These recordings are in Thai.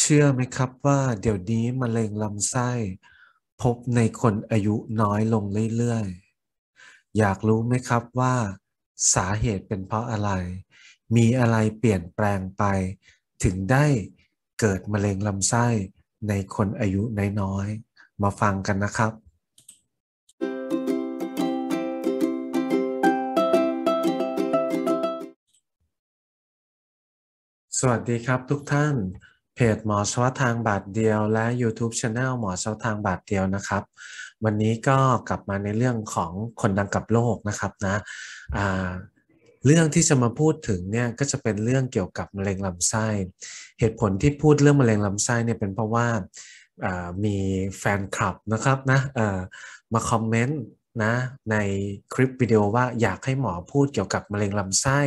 เชื่อไหมครับว่าเดี๋ยวนี้มะเร็งลำไส้พบในคนอายุน้อยลงเรื่อยๆอยากรู้ไหมครับว่า สาเหตุเป็นเพราะอะไร มีอะไรเปลี่ยนแปลงไป ถึงได้เกิดมะเร็งลำไส้ในคนอายุน้อยๆมาฟังกันนะครับ สวัสดีครับทุกท่านเพจหมอเฉพาะทางบาทเดียว และ YouTube c h anel หมอเฉพาะทางบาทเดียวนะครับ วันนี้ก็กลับมาในเรื่องของคนดังกับโลกนะครับนะเรื่องที่จะมาพูดถึงเนี่ยก็จะเป็นเรื่องเกี่ยวกับมะเร็งลำไส้ เหตุผลที่พูดเรื่องมะเร็งลำไส้เนี่ยเป็นเพราะว่ามีแฟนคลับ นะครับนะมาคอมเมนต์นะในคลิปวิดีโอว่าอยากให้หมอพูดเกี่ยวกับมะเร็งลำไส้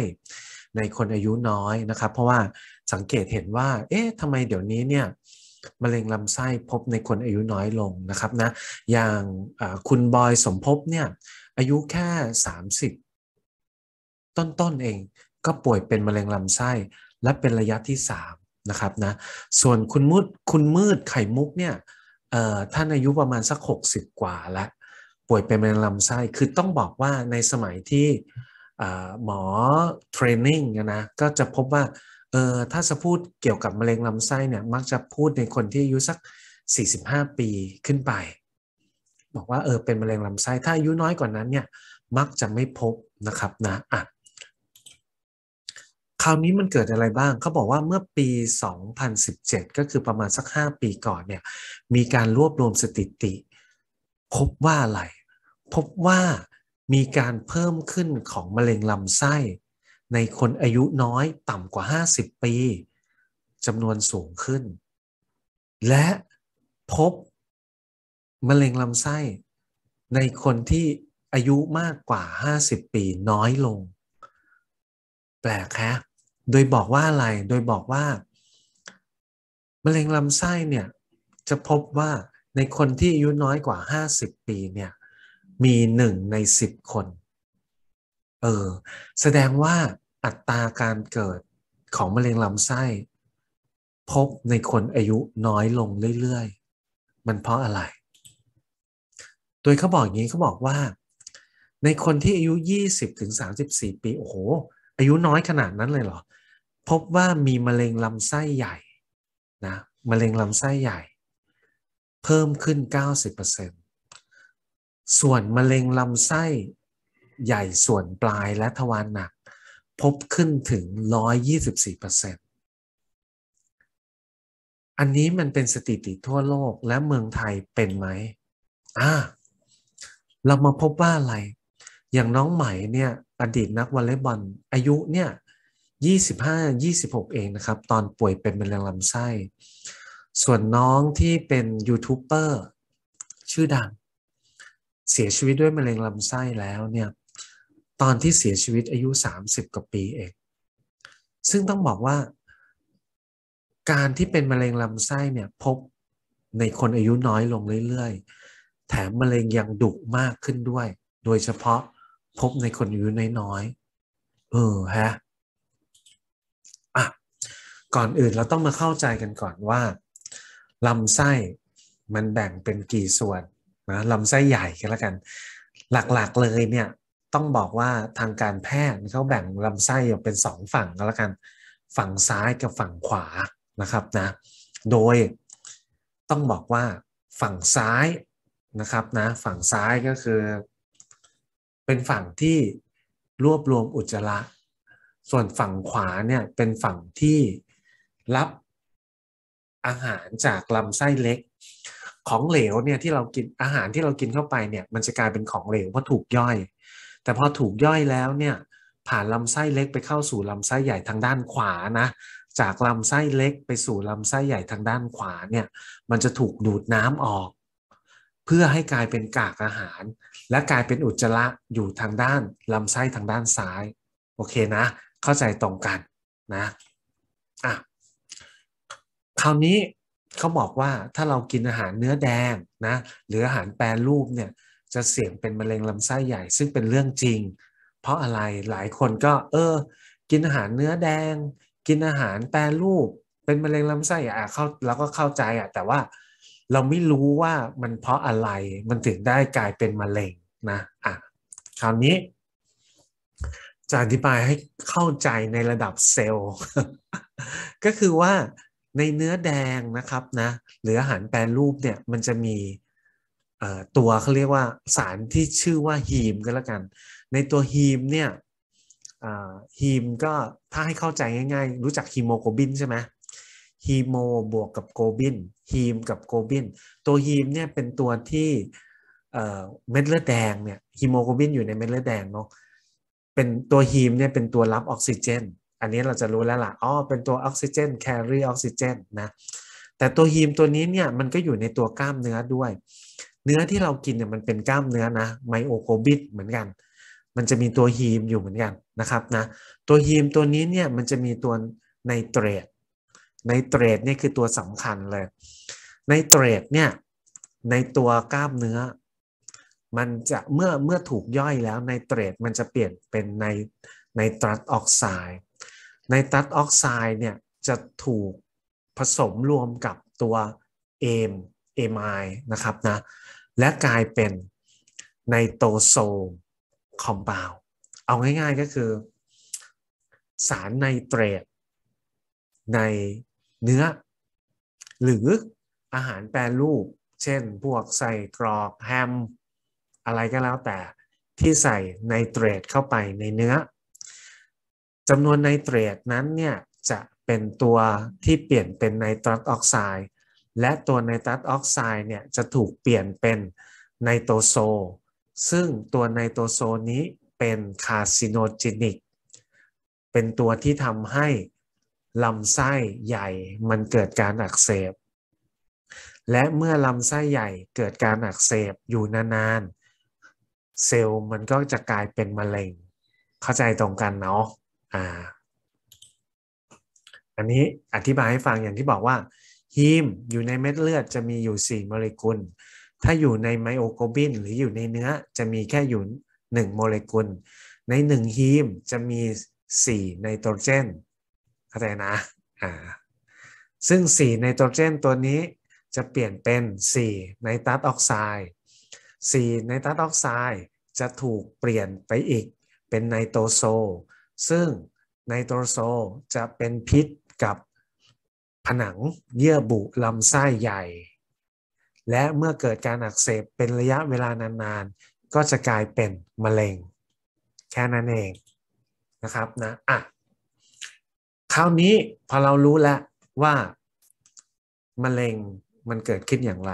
ในคนอายุน้อยนะครับเพราะว่าสังเกตเห็นว่า เอ๊ะทำไมเดี๋ยวนี้เนี่ยมะเร็งลำไส้พบในคนอายุน้อยลงนะครับนะ อย่างคุณบอยสมภพเนี่ยอายุแค่ 30 ต้นต้นเองก็ป่วยเป็นมะเร็งลำไส้และเป็นระยะที่3นะครับนะ ส่วนคุณมืดคุณมืดไข่มุกเนี่ยท่านอายุประมาณสัก 60 กว่าแล้วป่วยเป็นมะเร็งลำไส้ คือต้องบอกว่าในสมัยที่หมอเทรนนิ่งนะก็จะพบว่าเออถ้าจะพูดเกี่ยวกับมะเร็งลำไส้เนี่ยมักจะพูดในคนที่อายุสัก 45 ปีขึ้นไป บอกว่าเออเป็นมะเร็งลำไส้ถ้าอายุน้อยกว่านั้นเนี่ยมักจะไม่พบนะครับนะอ่ะคราวนี้มันเกิดอะไรบ้าง เขาบอกว่าเมื่อปี 2017 ก็คือประมาณสัก 5 ปีก่อนเนี่ยมีการรวบรวมสถิติ พบว่าอะไร พบว่ามีการเพิ่มขึ้นของมะเร็งลำไส้ในคนอายุน้อยต่ำกว่า 50 ปีจำนวนสูงขึ้น และพบมะเร็งลำไส้ ในคนที่อายุมากกว่า 50 ปีน้อยลง แปลกฮะโดยบอกว่าอะไร โดยบอกว่ามะเร็งลำไส้เนี่ยจะพบว่า ในคนที่อายุน้อยกว่า 50 ปีเนี่ยมีหนึ่งใน 10 คน เออ แสดงว่าอัตราการเกิดของมะเร็งลำไส้พบในคนอายุน้อยลงเรื่อย ๆ มันเพราะอะไร โดยเขาบอกอย่างนี้เขาบอกว่าในคนที่อายุ 20 ถึง34 ปี โอ้โห อายุน้อยขนาดนั้นเลยเหรอ พบว่ามีมะเร็งลำไส้ใหญ่นะ มะเร็งลำไส้ใหญ่ เพิ่มขึ้น 90%ส่วนมะเร็งลำไส้ใหญ่ส่วนปลายและทวารหนักพบขึ้นถึง 124%อันนี้มันเป็นสถิติทั่วโลกและเมืองไทยเป็นไหม อ่า เรามาพบว่าอะไร อย่างน้องใหม่เนี่ยอดีตนักวอลเลย์บอลอายุเนี่ย 25 26 เองนะครับ ตอนป่วยเป็นมะเร็งลำไส้ ส่วนน้องที่เป็นยูทูบเบอร์ ชื่อดัง เสียชีวิตด้วยมะเร็งลำไส้แล้วเนี่ยตอนที่เสียชีวิตอายุ 30กว่าปีเอง ซึ่งต้องบอกว่า การที่เป็นมะเร็งลำไส้เนี่ย พบในคนอายุน้อยลงเรื่อย ๆ แถมมะเร็งยังดุมากขึ้นด้วย โดยเฉพาะพบในคนอายุน้อยๆ เออฮะ อ่ะ ก่อนอื่นเราต้องมาเข้าใจกันก่อนว่าลำไส้มันแบ่งเป็นกี่ส่วนนะลำไส้ใหญ่กันแล้วกัน หลักๆเลยเนี่ยต้องบอกว่าทางการแพทย์เขาแบ่งลำไส้ออกเป็นสองฝั่งก็แล้วกัน ฝั่งซ้ายกับฝั่งขวานะครับนะ โดยต้องบอกว่าฝั่งซ้ายนะครับนะ ฝั่งซ้ายก็คือเป็นฝั่งที่รวบรวมอุจจาระส่วนฝั่งขวา เนี่ย เป็นฝั่งที่รับ อาหารจากลำไส้เล็ก ของเหลวเนี่ยที่เรากินอาหารที่เรากินเข้าไปเนี่ยมันจะกลายเป็นของเหลวเพราะถูกย่อยแต่พอถูกย่อยแล้วเนี่ยผ่านลำไส้เล็กไปเข้าสู่ ลำไส้ใหญ่ทางด้านขวานะจากลำไส้เล็กไปสู่ลำไส้ใหญ่ทางด้านขวาเนี่ยมันจะถูกดูดน้ำออก เพื่อให้กลายเป็นกากอาหาร และกลายเป็นอุจจาระอยู่ทางด้านลำไส้ทางด้านซ้ายโอเคนะ เข้าใจตรงกันนะอ่ะคราวนี้เขาบอกว่าถ้าเรากินอาหารเนื้อแดงนะหรืออาหารแปรรูปเนี่ยจะเสี่ยงเป็นมะเร็งลำไส้ใหญ่ซึ่งเป็นเรื่องจริง เพราะอะไรหลายคนก็เออ กินอาหารเนื้อแดง กินอาหารแปรรูป เป็นมะเร็งลำไส้อ่ะเข้าเราก็เข้าใจอ่ะแต่ว่าเราไม่รู้ว่ามันเพราะอะไรมันถึงได้กลายเป็นมะเร็งนะอ่ะคราวนี้จะอธิบายให้เข้าใจในระดับเซลล์ก็คือว่าในเนื้อแดงนะครับนะ หรืออาหารแปรรูปเนี่ยมันจะมีตัวเขาเรียกว่าสารที่ชื่อว่าฮีมก็แล้วกัน ในตัวฮีมเนี่ยฮีมก็ถ้าให้เข้าใจง่าย ๆ รู้จักฮีโมโกลบินใช่ไหมฮีโมบวกกับโกลบินฮีมกับโกลบิน ตัวฮีมเนี่ยเป็นตัวที่เม็ดเลือดแดงเนี่ยฮีโมโกลบินอยู่ในเม็ดเลือดแดงเนาะเป็นตัวฮีมเนี่ยเป็นตัวรับออกซิเจน อันนี้เราจะรู้แล้วล่ะอ๋อเป็นตัวออกซิเจนแครีออกซิเจนนะแต่ตัวฮีมตัวนี้เนี่ยมันก็อยู่ในตัวกล้ามเนื้อด้วยเนื้อที่เรากินเนี่ยมันเป็นกล้ามเนื้อนะไมโอโคบิดเหมือนกัน มันจะมีตัวฮีมอยู่เหมือนกันนะครับนะตัวฮีมตัวนี้เนี่ยมันจะมีตัวไนเตรตไนเตรตเนี่ยคือตัวสำคัญเลยไนเตรตเนี่ยในตัวกล้ามเนื้อ มันจะเมื่อเมื่อถูกย่อยแล้วไนเตรตมันจะเปลี่ยนเป็นในไนตรัสออกไซด์ไนตรัสออกไซด์เนี่ยจะถูกผสมรวมกับตัวเอม AMI นะครับนะ และกลายเป็นไนโตโซคอมเพลเอาง่ายๆก็คือ สารไนเตรตในเนื้อ หรืออาหารแปรรูป เช่น พวกใส่กรอกแฮมอะไรก็แล้วแต่ที่ใส่ไนเตรตเข้าไปในเนื้อจำนวนไนเตรตนั้นเนี่ย จะเป็นตัวที่เปลี่ยนเป็นไนตรัสออกไซด์และตัวไนตรัสออกไซด์เนี่ยจะถูกเปลี่ยนเป็นไนโตโซซึ่งตัวไนโตโซนี้เป็นคาซิโนจินิกเป็นตัวที่ทำให้ลำไส้ใหญ่มันเกิดการอักเสบ และเมื่อลำไส้ใหญ่เกิดการอักเสบอยู่นานๆเซลล์มันก็จะกลายเป็นมะเร็ง เข้าใจตรงกันเนาะอ่าอันนี้อธิบายให้ฟังอย่างที่บอกว่าฮีมอยู่ในเม็ดเลือดจะมีอยู่4โมเลกุล ถ้าอยู่ในไมโอโกบินหรืออยู่ในเนื้อจะมีแค่อยู่1โมเลกุล ใน1ฮีมจะมี4ไนโตรเจนเข้าใจนะ อ่า ซึ่ง4ไนโตรเจนตัวนี้จะเปลี่ยนเป็น4ไนตรัสออกไซด์4ไนตรัสออกไซด์จะถูกเปลี่ยนไปอีก เป็นไนโตโซ ซึ่งไนโตรโซจะเป็นพิษกับผนังเยื่อบุ ลำไส้ใหญ่ และเมื่อเกิดการอักเสบเป็นระยะเวลานานๆก็จะกลายเป็นมะเร็ง แค่นั้นเองนะครับนะอ่ะคราวนี้พอเรารู้แล้วว่ามะเร็งมันเกิดขึ้นอย่างไร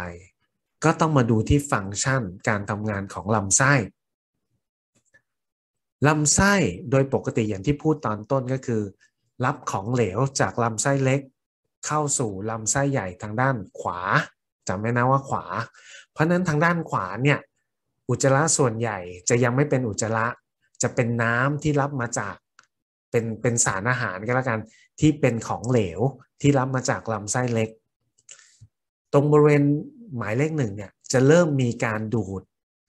ก็ต้องมาดูที่ฟังก์ชันการทำงานของ ลำไส้ ลำไส้โดยปกติอย่างที่พูดตอนต้นก็คือ รับของเหลวจาก ลำไส้เล็กเข้าสู่ลำไส้ใหญ่ทางด้านขวาจำไว้นะว่าขวา เพราะนั้นทางด้านขวาเนี่ย อุจจาระส่วนใหญ่จะยังไม่เป็นอุจจาระ จะเป็นน้ำที่รับมาจากเป็นเป็นสารอาหารก็แล้วกันที่เป็นของเหลวที่รับมาจากลำไส้เล็ก ตรงบริเวณหมายเลขหนึ่งเนี่ยจะเริ่มมีการดูด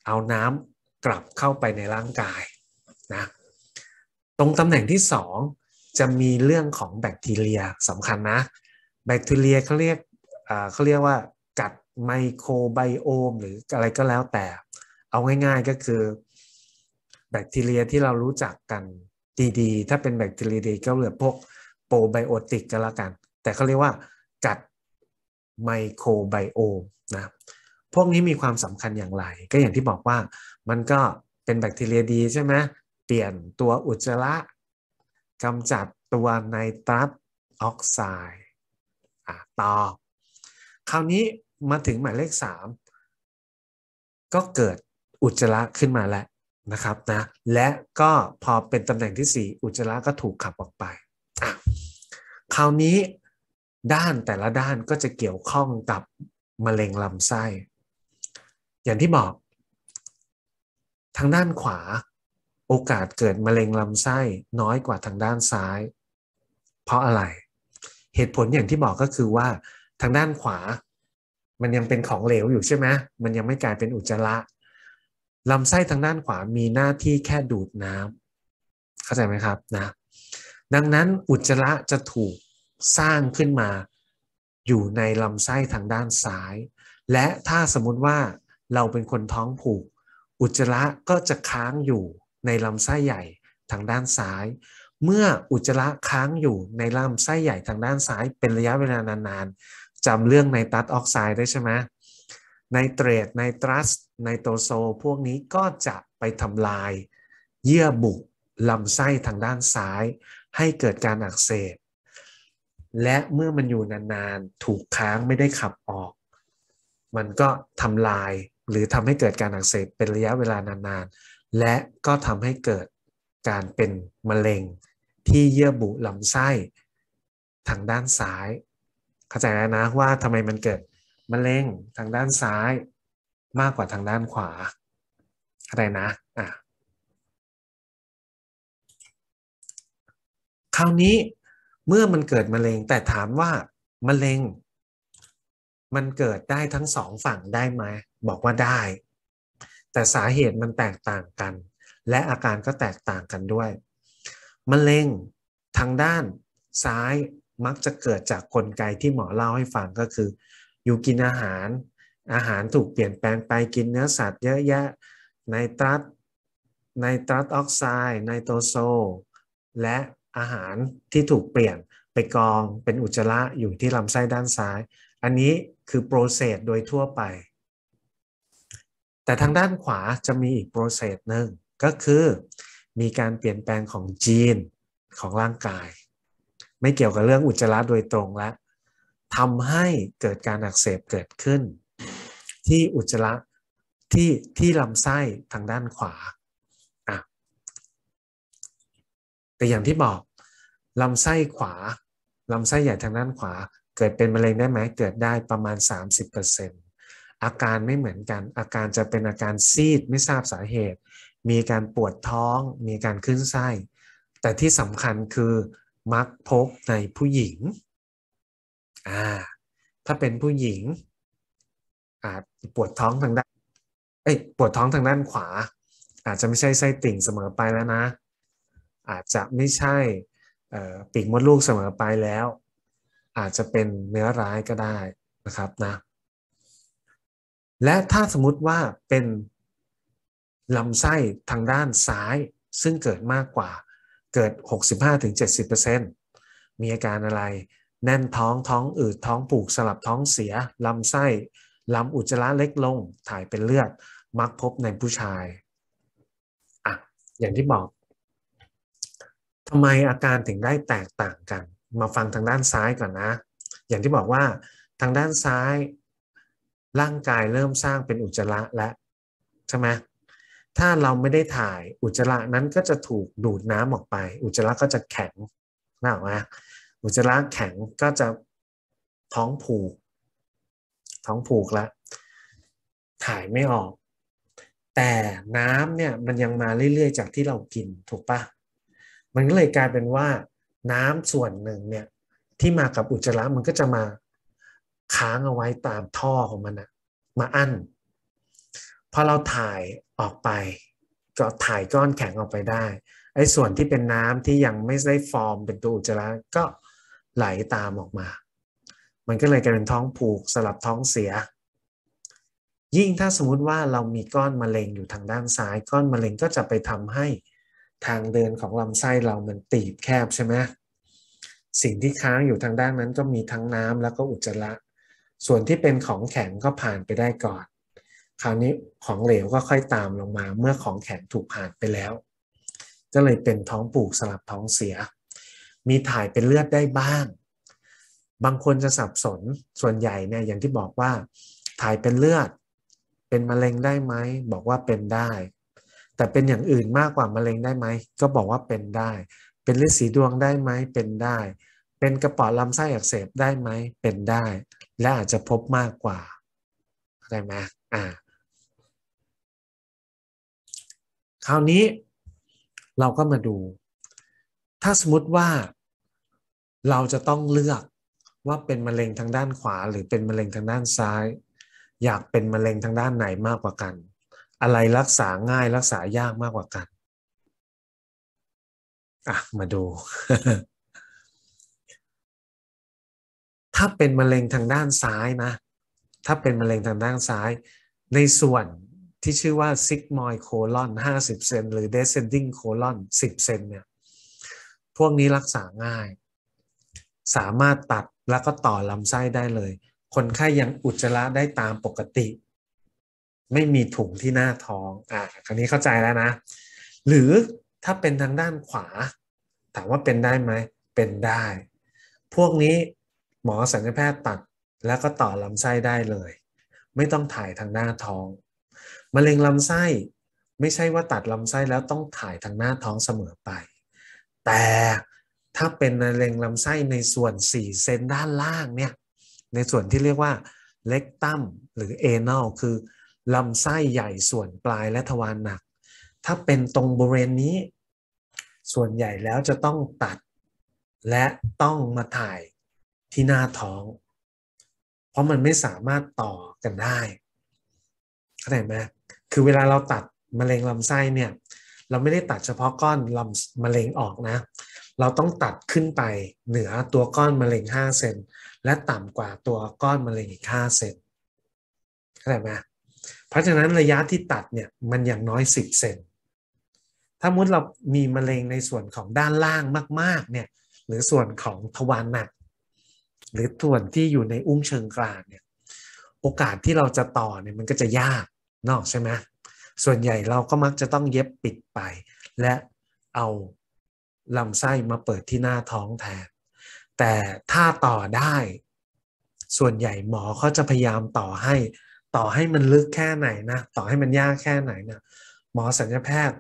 เอาน้ำกลับเข้าไปในร่างกายนะตรงตำแหน่งที่สองจะมีเรื่องของแบคทีเรียสำคัญนะแบคทีเรียเขาเรียกเขาเรียกว่ากัดไมโครไบโอมหรืออะไรก็แล้วแต่ เอาง่ายๆก็คือ แบคทีเรียที่เรารู้จักกันดีๆ ถ้าเป็นแบคทีเรียดีก็เหลือพวกโปรไบโอติกก็แล้วกัน แต่เขาเรียกว่ากัดไมโครไบโอมนะ พวกนี้มีความสำคัญอย่างไร ก็อย่างที่บอกว่ามันก็เป็นแบคทีเรียดีใช่ไหมเปลี่ยนตัวอุจจาระกำจัดตัวไนตรัสออกไซด์อ่ะต่อ คราวนี้มาถึงหมายเลข 3 ก็เกิดอุจจาระขึ้นมาแล้วนะครับนะ และก็พอเป็นตำแหน่งที่ 4 อุจจาระก็ถูกขับออกไป คราวนี้ด้านแต่ละด้านก็จะเกี่ยวข้องกับมะเร็งลำไส้ อย่างที่บอก ทางด้านขวาโอกาสเกิดมะเร็งลำไส้น้อยกว่าทางด้านซ้าย เพราะอะไรเหตุผลอย่างที่บอกก็คือว่าทางด้านขวา มันยังเป็นของเหลวอยู่ใช่ไหมมันยังไม่กลายเป็นอุจจาระลำไส้ทางด้านขวามีหน้าที่แค่ดูดน้ำเข้าใจไหมครับนะดังนั้นอุจจาระจะถูกสร้างขึ้นมาอยู่ในลำไส้ทางด้านซ้าย และถ้าสมมุติว่าเราเป็นคนท้องผูก อุจจาระก็จะค้างอยู่ในลำไส้ใหญ่ทางด้านซ้ายเมื่ออุจจาระค้างอยู่ในลำไส้ใหญ่ทางด้านซ้าย เป็นระยะเวลานานๆจำเรื่องไนตรัสออกไซด์ได้ใช่ไหมไนเตรตไนตรัสไนโตโซ พวกนี้ก็จะไปทำลาย เยื่อบุลำไส้ทางด้านซ้าย ให้เกิดการอักเสบและเมื่อมันอยู่นานๆถูกค้างไม่ได้ขับออก มันก็ทำลายหรือทำให้เกิดการอักเสบเป็นระยะเวลานานๆ และก็ทำให้เกิดการเป็นมะเร็งที่เยื่อบุลำไส้ทางด้านซ้ายเข้าใจแล้วนะว่าทำไมมันเกิดมะเร็งทางด้านซ้าย มากกว่าทางด้านขวาเข้าใจนะอ่ะคราวนี้เมื่อมันเกิดมะเร็งแต่ถามว่ามะเร็ง มันเกิดได้ทั้งสองฝั่งได้ไหมบอกว่าได้ แต่สาเหตุมันแตกต่างกัน และอาการก็แตกต่างกันด้วยมะเร็งทางด้านซ้ายมักจะเกิดจากกลไกที่หมอเล่าให้ฟังก็คือ อยู่กินอาหารอาหารถูกเปลี่ยนแปลงไปกินเนื้อสัตว์เยอะแยะไนตรัสไนตรัสออกไซด์ไนโตโซ และอาหารที่ถูกเปลี่ยนไปกองเป็นอุจจาระอยู่ที่ลำไส้ด้านซ้าย อันนี้คือโปรเซสโดยทั่วไป แต่ทางด้านขวาจะมีอีกโปรเซสหนึ่งก็คือมีการเปลี่ยนแปลงของจีนของร่างกาย ไม่เกี่ยวกับเรื่องอุจจาระโดยตรงและทำให้เกิดการอักเสบเกิดขึ้น ที่อุจจาระที่ ที่ลำไส้ทางด้านขวาอ่ะแต่อย่างที่บอกลำไส้ขวาลำไส้ใหญ่ทางด้านขวา เกิดเป็นมะเร็งได้ไหมเกิดได้ประมาณ 30%อาการไม่เหมือนกันอาการจะเป็นอาการซีดไม่ทราบสาเหตุมีการปวดท้อง มีการขึ้นไส้ แต่ที่สำคัญคือมักพบในผู้หญิงอ่าถ้าเป็นผู้หญิง อาจปวดท้องทางด้านเอ้ปวดท้องทางด้านขวา อาจจะไม่ใช่ไส้ติ่งเสมอไปแล้วนะ อาจจะไม่ใช่ปีกมดลูกเสมอไปแล้ว อาจจะเป็นเนื้อร้ายก็ได้นะครับนะ และถ้าสมมติว่าเป็นลำไส้ทางด้านซ้ายซึ่งเกิดมากกว่าเกิด 65-70%มีอาการอะไรแน่นท้องท้องอืดท้องผูกสลับท้องเสีย ลำไส้ ลำอุจจาระเล็กลงถ่ายเป็นเลือด มักพบในผู้ชายอ่ะอย่างที่บอกทำไมอาการถึงได้แตกต่างกัน มาฟังทางด้านซ้ายก่อนนะ อย่างที่บอกว่าทางด้านซ้าย ร่างกายเริ่มสร้างเป็นอุจจาระและใช่ไหมถ้าเราไม่ได้ถ่ายอุจจาระนั้นก็จะถูกดูดน้ำออกไป อุจจาระก็จะแข็งนะออกมาอุจจาระแข็งก็จะท้องผูก ท้องผูกละถ่ายไม่ออก แต่น้ำเนี่ยมันยังมาเรื่อยๆจากที่เรากินถูกปะมันก็เลยกลายเป็นว่าน้ำส่วนหนึ่งเนี่ยที่มากับอุจจาระมันก็จะมาค้างเอาไว้ตามท่อของมันอะมาอั้นพอเราถ่ายออกไป ก็ถ่ายก้อนแข็งออกไปได้ไอ้ส่วนที่เป็นน้ำที่ยังไม่ได้ฟอร์มเป็นตัวอุจจาระก็ไหลตามออกมา มันก็เลยกลายเป็นท้องผูกสลับท้องเสีย ยิ่งถ้าสมมติว่าเรามีก้อนมะเร็งอยู่ทางด้านซ้ายก้อนมะเร็งก็จะไปทำให้ทางเดินของลำไส้เรามันตีบแคบใช่ไหมสิ่งที่ค้างอยู่ทางด้านนั้นก็มีทั้งน้ำแล้วก็อุจจาระส่วนที่เป็นของแข็งก็ผ่านไปได้ก่อนคราวนี้ของเหลวก็ค่อยตามลงมาเมื่อของแข็งถูกผ่านไปแล้ว ก็เลยเป็นท้องผูกสลับท้องเสีย มีถ่ายเป็นเลือดได้บ้าง บางคนจะสับสนส่วนใหญ่เนี่ยอย่างที่บอกว่าถ่ายเป็นเลือด เป็นมะเร็งได้ไหมบอกว่าเป็นได้ แต่เป็นอย่างอื่นมากกว่ามะเร็งได้ไหมก็บอกว่าเป็นได้ เป็นเลือดสีดวงได้ไหมเป็นได้ เป็นกระป๋อลำไส้อักเสบได้ไหมเป็นได้ และอาจจะพบมากกว่าได้ไหมอ่าคราวนี้เราก็มาดู ถ้าสมมติว่า เราจะต้องเลือกว่าเป็นมะเร็งทางด้านขวาหรือเป็นมะเร็งทางด้านซ้าย อยากเป็นมะเร็งทางด้านไหนมากกว่ากัน อะไรรักษาง่ายรักษายากมากกว่ากันอ่ะมาดู ถ้าเป็นมะเร็งทางด้านซ้ายนะ ถ้าเป็นมะเร็งทางด้านซ้ายในส่วนที่ชื่อว่าซิกมอยโคลอนห้าสิบเซนหรือเดซเซนดิงโคลอนสิบเซนเนี่ยพวกนี้รักษาง่าย สามารถตัดแล้วก็ต่อลำไส้ได้เลย คนไข้ยังอุจจาระได้ตามปกติ ไม่มีถุงที่หน้าท้อง อ่ะคราวนี้เข้าใจแล้วนะ หรือถ้าเป็นทางด้านขวา ถามว่าเป็นได้ไหมเป็นได้ พวกนี้หมอสัญญแพทย์ตัดแล้วก็ต่อลำไส้ได้เลย ไม่ต้องถ่ายทางหน้าท้องมะเร็งลำไส้ไม่ใช่ว่าตัดลำไส้แล้วต้องถ่ายทางหน้าท้องเสมอไป แต่ถ้าเป็นมะเร็งลำไส้ในส่วน 4 เซนด้านล่างเนี่ย ในส่วนที่เรียกว่าเล็กตัมหรือเอนอลคือลำไส้ใหญ่ส่วนปลายและทวารหนัก ถ้าเป็นตรงบริเวณนี้ ส่วนใหญ่แล้วจะต้องตัดและต้องมาถ่ายที่หน้าท้อง เพราะมันไม่สามารถต่อกันได้เข้าใจไหมคือเวลาเราตัดมะเร็งลำไส้เนี่ยเราไม่ได้ตัดเฉพาะก้อนลำมะเร็งออกนะเราต้องตัดขึ้นไปเหนือตัวก้อนมะเร็ง5เซนและต่ำกว่าตัวก้อนมะเร็งอีก5เซนเข้าใจไหมเพราะฉะนั้นระยะที่ตัดเนี่ยมันอย่างน้อย 10 เซนถ้ามุดเรามีมะเร็งในส่วนของด้านล่างมากๆเนี่ยหรือส่วนของทวารหนัก หรือส่วนที่อยู่ในอุ้งเชิงกรานเนี่ยโอกาสที่เราจะต่อเนี่ยมันก็จะยากนอกใช่ไหมส่วนใหญ่เราก็มักจะต้องเย็บปิดไป และเอาลำไส้มาเปิดที่หน้าท้องแทน แต่ถ้าต่อได้ ส่วนใหญ่หมอเขาจะพยายามต่อให้ต่อให้มันลึกแค่ไหนนะต่อให้มันยากแค่ไหนนะ หมอสัญญแพทย์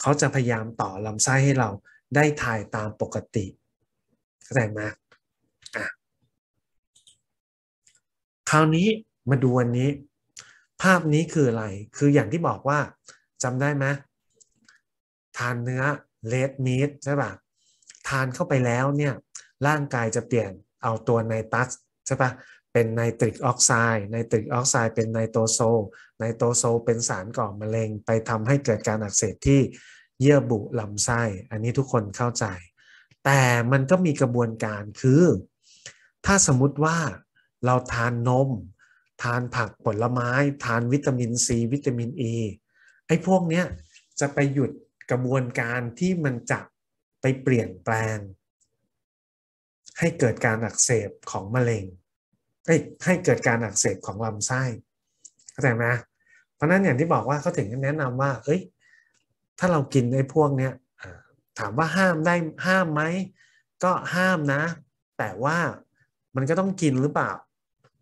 เขาจะพยายามต่อลำไส้ให้เราได้ถ่ายตามปกติเข้าใจไหมคราวนี้มาดูวันนี้ภาพนี้คืออะไร คืออย่างที่บอกว่าจำได้ไหมทานเนื้อเลดมีดใช่ปะทานเข้าไปแล้วเนี่ย ร่างกายจะเปลี่ยนเอาตัวไนตรัสใช่ปะเป็นไนตริกออกไซด์ ไนตริกออกไซด์เป็นไนโตโซไนโตโซ เป็นสารก่อมะเร็งไปทำให้เกิดการอักเสบที่เยื่อบุลำไส้อันนี้ทุกคนเข้าใจ แต่มันก็มีกระบวนการคือ ถ้าสมมติว่าเราทานนมทานผักผลไม้ ทานวิตามินซีวิตามินเอไอ้พวกเนี้ยจะไปหยุดกระบวนการที่มันจะไปเปลี่ยนแปลง ให้เกิดการอักเสบของมะเร็งให้เกิดการอักเสบของลำไส้เข้าใจไหมเพราะนั้นอย่างที่บอกว่าเขาถึงแนะนำว่าเอ้ยถ้าเรากินไอ้พวกเนี้ยถามว่าห้ามได้ห้ามไหมก็ห้ามนะ แต่ว่ามันก็ต้องกินหรือเปล่า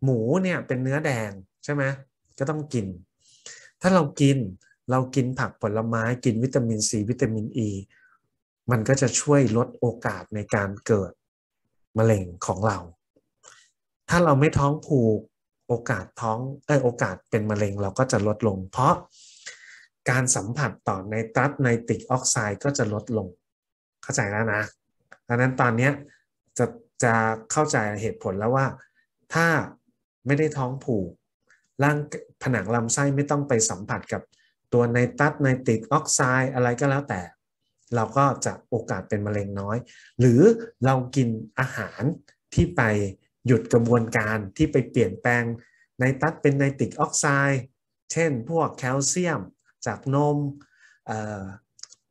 หมูเนี่ยเป็นเนื้อแดงใช่ไหมก็ต้องกิน ถ้าเรากินเรากินผักผลไม้กินวิตามินซีวิตามินอ e, ีมันก็จะช่วยลดโอกาสในการเกิดมะเร็งของเรา ถ้าเราไม่ท้องผูกโอกาสท้องเออโอกาสเป็นมะเร็งเราก็จะลดลงเพราะการสัมผัสต่อในตัสไนติกออกไซด์ก็จะลดลงเข้าใจแล้วนะดังนั้นตอนนี้จะจะเข้าใจเหตุผลแล้วว่าถ้าไม่ได้ท้องผูกร่างผนังลำไส้ไม่ต้องไปสัมผัสกับ ตัวไนตัสไนติกออกไซด์อะไรก็แล้วแต่ เราก็จะโอกาสเป็นมะเร็งน้อย หรือเรากินอาหารที่ไปหยุดกระบวนการที่ไปเปลี่ยนแปลงไนตัสเป็นไนติกออกไซด์เช่นพวกแคลเซียมจากนม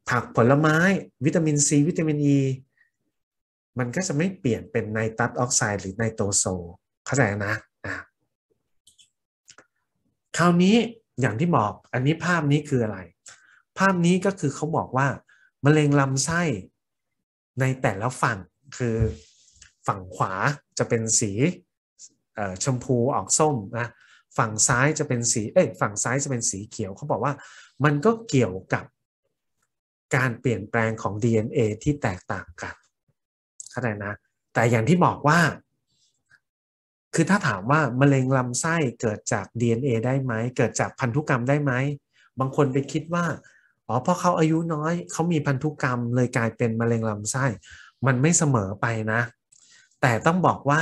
ผักผลไม้ วิตามินซีวิตามินอีมันก็จะไม่เปลี่ยนเป็นไนตรัสออกไซด์หรือไนโตโซเข้าใจนะคราวนี้อย่างที่บอกอันนี้ภาพนี้คืออะไร ภาพนี้ก็คือเขาบอกว่ามะเร็งลำไส้ในแต่ละฝั่งคือฝั่งขวาจะเป็นสีชมพูออกส้มนะฝั่งซ้ายจะเป็นสีเอ้ฝั่งซ้ายจะเป็นสีเขียวเขาบอกว่ามันก็เกี่ยวกับการเปลี่ยนแปลงของ DNA ที่แตกต่างกันเข้าใจนะ แต่อย่างที่บอกว่าคือถ้าถามว่ามะเร็งลำไส้เกิดจาก DNA ได้ไหม เกิดจากพันธุกรรมได้ไหม บางคนไปคิดว่า อ๋อ เพราะเขาอายุน้อย เขามีพันธุกรรมเลยกลายเป็นมะเร็งลำไส้ มันไม่เสมอไปนะ แต่ต้องบอกว่า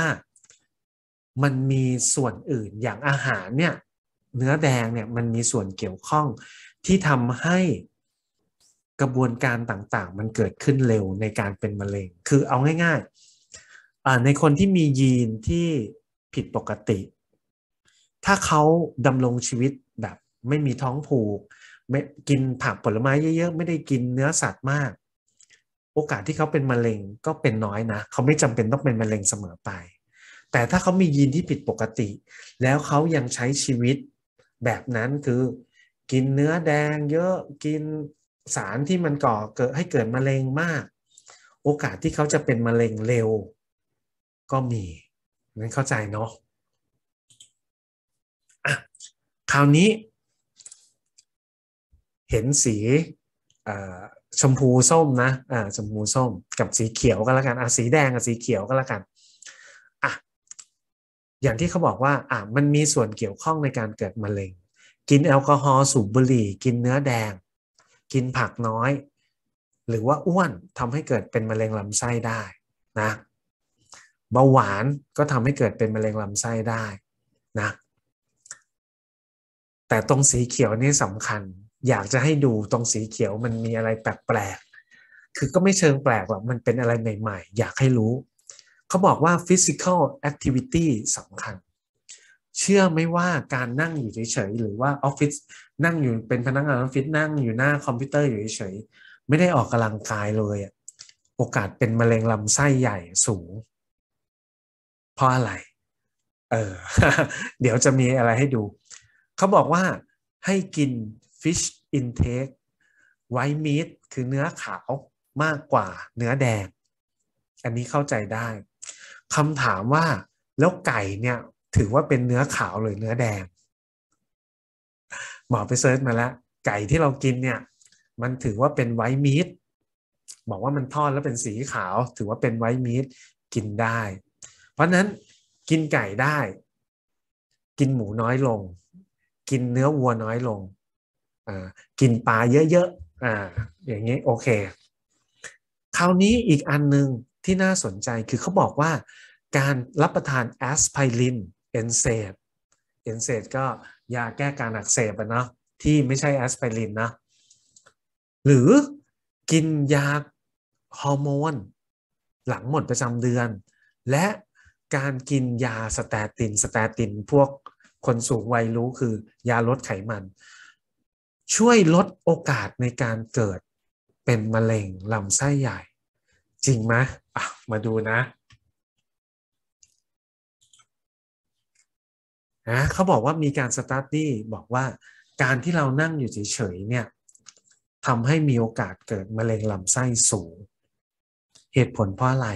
มันมีส่วนอื่นอย่างอาหารเนี่ย เนื้อแดงเนี่ย มันมีส่วนเกี่ยวข้องที่ทำให้กระบวนการต่างๆ มันเกิดขึ้นเร็วในการเป็นมะเร็ง คือเอาง่ายๆในคนที่มียีนที่ผิดปกติ ถ้าเขาดำรงชีวิตแบบ ไม่มีท้องผูก ไม่ กินผักผลไม้เยอะๆไม่ได้กินเนื้อสัตว์มาก โอกาสที่เขาเป็นมะเร็งก็เป็นน้อยนะ เขาไม่จำเป็นต้องเป็นมะเร็งเสมอไป แต่ถ้าเขามียีนที่ผิดปกติ แล้วเขายังใช้ชีวิตแบบนั้นคือกินเนื้อแดงเยอะกินสารที่มันก่อเกิดให้เกิดมะเร็งมาก โอกาสที่เขาจะเป็นมะเร็งเร็วก็มีนั้นเข้าใจเนาะะคราวนี้ เห็นสีชมพูส้มนะอ่าชมพูส้มกับสีเขียวก็แล้วกันอ่ะสีแดงกับสีเขียวก็แล้วกันอ่ะอย่างที่เขาบอกว่าอ่ะมันมีส่วนเกี่ยวข้องในการเกิดมะเร็ง กินแอลกอฮอล์สูบบุหรี่ กินเนื้อแดง กินผักน้อย หรือว่าอ้วนทำให้เกิดเป็นมะเร็งลำไส้ได้นะเบาหวานก็ทำให้เกิดเป็นมะเร็งลำไส้ได้ นะ แต่ตรงสีเขียวนี่สำคัญ อยากจะให้ดูตรงสีเขียวมันมีอะไรแปลกๆคือก็ไม่เชิงแปลกหรอกมันเป็นอะไรใหม่ๆ อยากให้รู้ เขาบอกว่า physical activity สำคัญ เชื่อไหมว่าการนั่งอยู่เฉยๆหรือว่าออฟฟิศนั่งอยู่ เป็นพนักงานออฟฟิศนั่งอยู่หน้าคอมพิวเตอร์อยู่เฉยๆไม่ได้ออกกำลังกายเลยโอกาสเป็นมะเร็งลำไส้ใหญ่สูงเพราะอะไรเออเดี๋ยวจะมีอะไรให้ดู เขาบอกว่า ให้กิน fish intake ไว e m มี t คือเนื้อขาวมากกว่าเนื้อแดง อันนี้เข้าใจได้ คำถามว่า แล้วไก่เนี่ยถือว่าเป็นเนื้อขาวหรือเนื้อแดงหมอไปเซิร์ชมาแล้ว ไก่ที่เรากินเนี่ย มันถือว่าเป็นไวทมีดบอกว่ามันทอดแล้วเป็นสีขาว ถือว่าเป็นไวทมีดกินได้เพราะนั้นกินไก่ได้ กินหมูน้อยลง กินเนื้อวัวน้อยลง กินปลาเยอะๆออย่างนี้โอเค คราวนี้อีกอันหนึ่งที่น่าสนใจคือเขาบอกว่า การรับประทานแอสไพรินเอนเซดเอนเซดก็ยาแก้การอักเสบนะที่ไม่ใช่แอสไพรินนะ หรือกินยาฮอร์โมนหลังหมดประจำเดือน และการกินยาสเตตินสเตตินพวกคนสูงวัยรู้คือยาลดไขมัน ช่วยลดโอกาสในการเกิดเป็นมะเร็งลำไส้ใหญ่ จริงไหมมาดูนะนะ เขาบอกว่ามีการสตาร์ดี้บอกว่าการที่เรานั่งอยู่เฉยๆเนี่ยทำให้มีโอกาสเกิดมะเร็งลำไส้สูง เหตุผลเพราะอะไร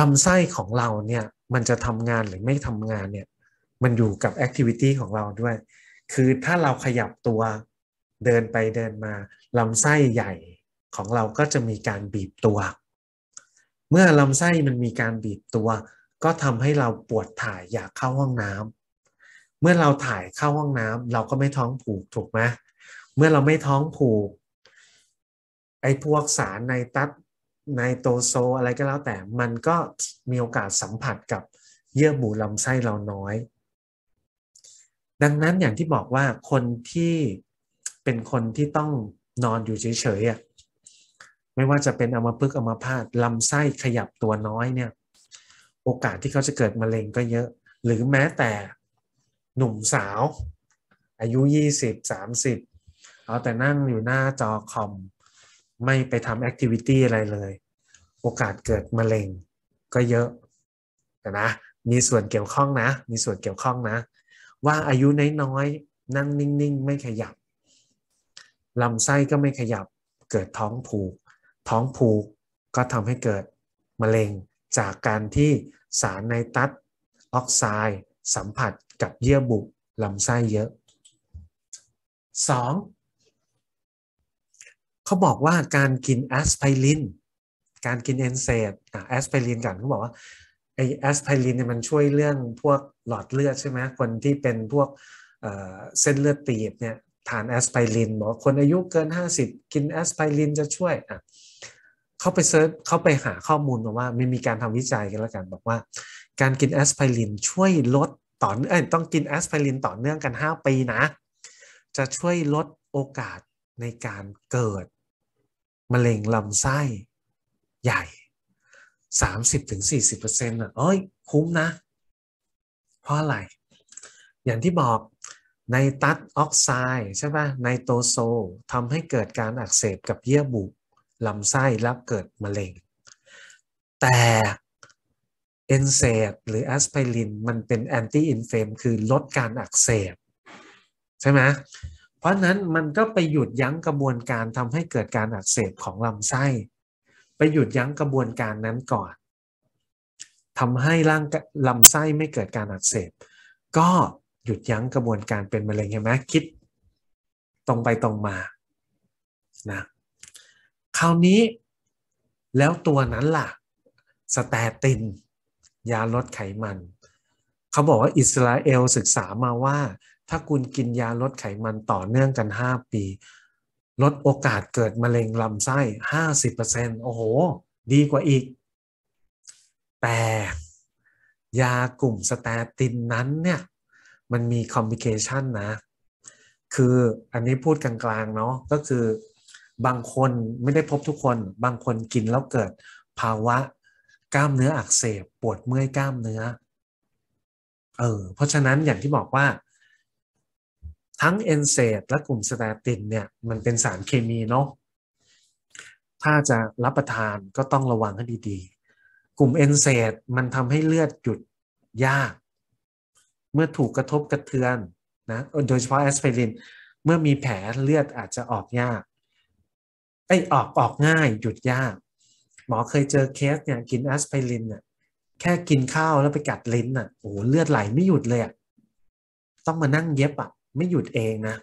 ลำไส้ของเราเนี่ยมันจะทำงานหรือไม่ทำงานเนี่ยมันอยู่กับแอคทิวิตี้ของเราด้วย คือถ้าเราขยับตัวเดินไปเดินมาลำไส้ใหญ่ของเราก็จะมีการบีบตัว เมื่อลำไส้มันมีการบีบตัวก็ทำให้เราปวดถ่ายอยากเข้าห้องน้ำเมื่อเราถ่ายเข้าห้องน้ำเราก็ไม่ท้องผูกถูกไหมเมื่อเราไม่ท้องผูกไอ้พวกสารในตัดนโตโซอะไรก็แล้วแต่มันก็มีโอกาสสัมผัสกับเยื่อบุลำไส้เราน้อย ดังนั้นอย่างที่บอกว่าคนที่เป็นคนที่ต้องนอนอยู่เฉยๆ ไม่ว่าจะเป็นอมาพึกษ์อมาพาตลำไส้ขยับตัวน้อยเนี่ย โอกาสที่เขาจะเกิดมะเร็งก็เยอะ หรือแม้แต่หนุ่มสาว อายุ 20 30 เอาแต่นั่งอยู่หน้าจอคอมไม่ไปทำแอคทิวิตี้อะไรเลย โอกาสเกิดมะเร็งก็เยอะ แต่นะ มีส่วนเกี่ยวข้องนะ มีส่วนเกี่ยวข้องนะ ว่าอายุน้อยๆนั่งนิ่งๆ ไม่ขยับลำไส้ก็ไม่ขยับเกิดท้องผูก ท้องผูกก็ทำให้เกิดมะเร็งจากการที่สารไนตัด ออกไซด์สัมผัสกับเยื่อบุลำไส้เยอะ 2. เขาบอกว่าการกินแอสไพริน การกินเอนเซตแอสไพรินกันเขาบอกว่าไอแอสไพรินเนี่ยมันช่วยเรื่องพวกหลอดเลือดใช่ไหมคนที่เป็นพวกเส้นเลือดตีบเนี่ยทานแอสไพรินบอกคนอายุเกิน 50 กินแอสไพรินจะช่วยอ่ะเขาไปเซิร์ชเขาไปหาข้อมูลมาว่าไม่มีการทำวิจัยกันแล้วกันบอกว่าการกินแอสไพรินช่วยลดต่อเองต้องกินแอสไพรินต่อเนื่องกัน 5 ปีนะ จะช่วยลดโอกาสในการเกิดมะเร็งลำไส้ใหญ่สสามิบิบเปอ่ะ เอ้ย คุ้มนะ เพราะอะไร อย่างที่บอกไนตรัตออกไซด์ใช่ป่ะไนโตโซทำให้เกิดการอักเสบกับเยื่อบุลำไส้ แล้วเกิดมะเร็ง แต่ เอนเซดหรือแอสไพริน มันเป็นแอนตี้อินเฟมคือลดการอักเสบใช่ไหมเพราะนั้นมันก็ไปหยุดยั้งกระบวนการทำให้เกิดการอักเสบของลำไส้ ไปหยุดยั้งกระบวนการนั้นก่อน ทำให้ร่างลำไส้ไม่เกิดการอักเสบ ก็หยุดยั้งกระบวนการเป็นมะเร็งเห็นไหมคิด ตรงไปตรงมานะคราวนี้แล้วตัวนั้นล่ะ สแตติน ยาลดไขมัน เขาบอกว่า อิสราเอลศึกษามาว่าถ้าคุณกินยาลดไขมันต่อเนื่องกัน 5 ปี ลดโอกาสเกิด มะเร็งลำไส้ 50%โอ้โห ดีกว่าอีก แต่ยากลุ่มสเตตินนั้นเนี่ย มันมีคอมพิเคชันนะ คืออันนี้พูดกลางๆ เนาะก็คือบางคนไม่ได้พบทุกคนบางคนกินแล้วเกิดภาวะกล้ามเนื้ออักเสบปวดเมื่อยกล้ามเนื้อ เออเพราะฉะนั้นอย่างที่บอกว่าทั้งเอนเซดและกลุ่มสเตตินเนี่ย มันเป็นสารเคมีเนาะถ้าจะรับประทานก็ต้องระวังให้ดีๆ กลุ่มเอนเซดมันทำให้เลือดหยุดยาก เมื่อถูกกระทบกระเทือนนะโดยเฉพาะแอสไพรินเมื่อมีแผลเลือดอาจจะออกยากไอ้ออกออกง่ายหยุดยาก หมอเคยเจอเคสเนี่ยกินแอสไพรินเนี่ยแค่กินข้าวแล้วไปกัดลิ้นอ่ะโอ้เลือดไหลไม่หยุดเลยอ่ะต้องมานั่งเย็บอ่ะไม่หยุดเองนะ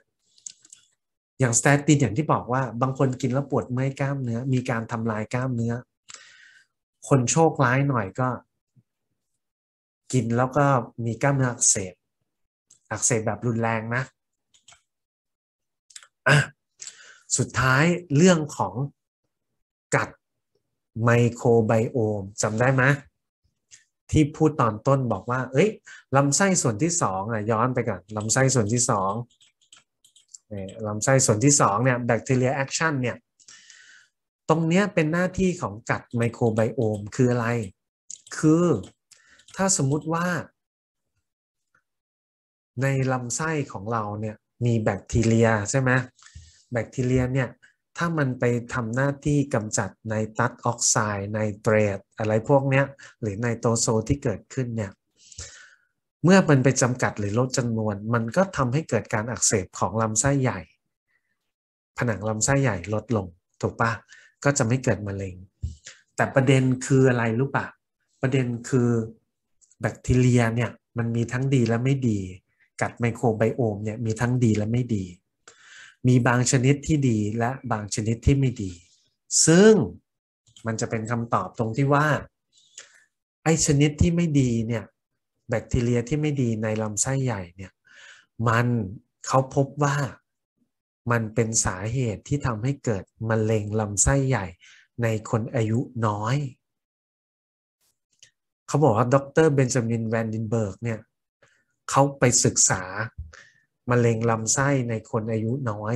อย่างสเตตินอย่างที่บอกว่าบางคนกินแล้วปวดเมื่อยกล้ามเนื้อ มีการทำลายกล้ามเนื้อ คนโชคร้ายหน่อยก็ กินแล้วก็มีกล้ามเนื้ออักเสบ อักเสบแบบรุนแรงนะอ่ะสุดท้ายเรื่องของกัดไมโครไบโอมจำได้ไหมที่พูดตอนต้นบอกว่า เอ้ย ลำไส้ส่วนที่สองอ่ะย้อนไปก่อน ลำไส้ส่วนที่สองลำไส้ส่วนที่สองเนี่ยแบคทีเรียแอคชั่นเนี่ย ตรงเนี้ยเป็นหน้าที่ของกัดไมโครไบโอม คืออะไร คือถ้าสมมุติว่า ในลำไส้ของเราเนี่ย มีแบคทีเรียใช่ไหมแบคทีเรียเนี่ยถ้ามันไปทำหน้าที่กำจัดไนตรัสออกไซด์ไนเตรตอะไรพวกเนี้ย หรือไนโตโซที่เกิดขึ้นเนี่ย เมื่อมันไปจำกัดหรือลดจำนวนมันก็ทำให้เกิดการอักเสบของลำไส้ใหญ่ ผนังลำไส้ใหญ่ลดลง ถูกปะก็จะไม่เกิดมะเร็ง แต่ประเด็นคืออะไรรู้ปะประเด็นคือแบคทีเรียเนี่ยมันมีทั้งดีและไม่ดี กัดไมโครไบโอมเนี่ยมีทั้งดีและไม่ดีมีบางชนิดที่ดีและบางชนิดที่ไม่ดี ซึ่งมันจะเป็นคำตอบตรงที่ว่าไอชนิดที่ไม่ดีเนี่ยแบคทีเรียที่ไม่ดีในลำไส้ใหญ่เนี่ย มันเขาพบว่ามันเป็นสาเหตุที่ทำให้เกิดมะเร็งลำไส้ใหญ่ ในคนอายุน้อยเขาบอกว่าดรเบนจามินแวนดินเบิร์กเนี่ยเขาไปศึกษามะเร็งลำไส้ในคนอายุน้อย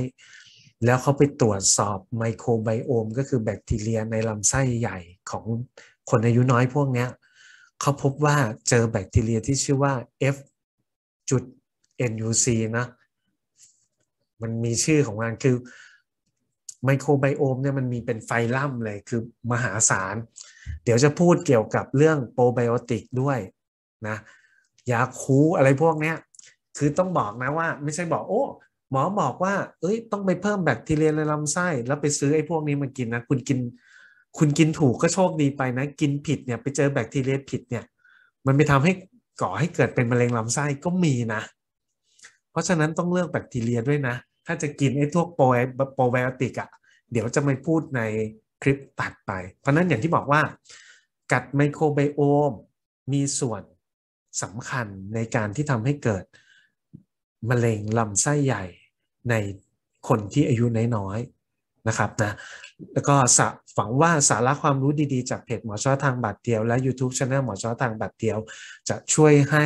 แล้วเขาไปตรวจสอบไมโครไบโอมก็คือแบคทีเรียในลำไส้ใหญ่ของคนอายุน้อยพวกนี้ เขาพบว่าเจอแบคทีเรียที่ชื่อว่า F จุด NUC นะ มันมีชื่อของมันคือไมโครไบโอมเนี่ยมันมีเป็นไฟลัมเลยคือมหาศาลเดี๋ยวจะพูดเกี่ยวกับเรื่องโปรไบโอติกด้วยนะยาคูอะไรพวกเนี้ยคือต้องบอกนะว่าไม่ใช่บอก โอ้ หมอบอกว่าเอ้ยต้องไปเพิ่มแบคทีเรียในลำไส้ แล้วไปซื้อไอ้พวกนี้มากินนะ คุณกิน คุณกินถูกก็โชคดีไปนะ กินผิดเนี่ยไปเจอแบคทีเรียผิดเนี่ยมันไปทำให้ก่อให้เกิดเป็นมะเร็งลำไส้ก็มีนะ เพราะฉะนั้นต้องเลือกแบคทีเรียด้วยนะ ถ้าจะกินไอ้พวกโปรไบโอติกอะ่ะเดี๋ยวจะไม่พูดในคลิปตัดไป เพราะนั้นอย่างที่บอกว่า กัดไมโครไบโอมมีส่วนสำคัญในการที่ทำให้เกิดมะเร็งลำไส้ใหญ่ในคนที่อายุน้อยๆ นะครับนะ แล้วก็ฝังว่าสาระความรู้ดีๆ จากเพจหมอช้อทางบัตรเดียวและ YouTube c h anel หมอช้อทางบัตรเดียว จะช่วยให้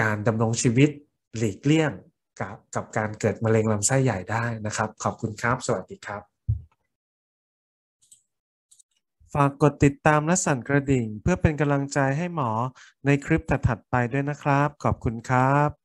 การดำรงชีวิตหลีกเลี่ยงกับกับการเกิดมะเร็งลำไส้ใหญ่ได้นะครับ ขอบคุณครับ สวัสดีครับ ฝากกดติดตามและสั่นกระดิ่งเพื่อเป็นกำลังใจให้หมอในคลิปถัดๆไปด้วยนะครับ ขอบคุณครับ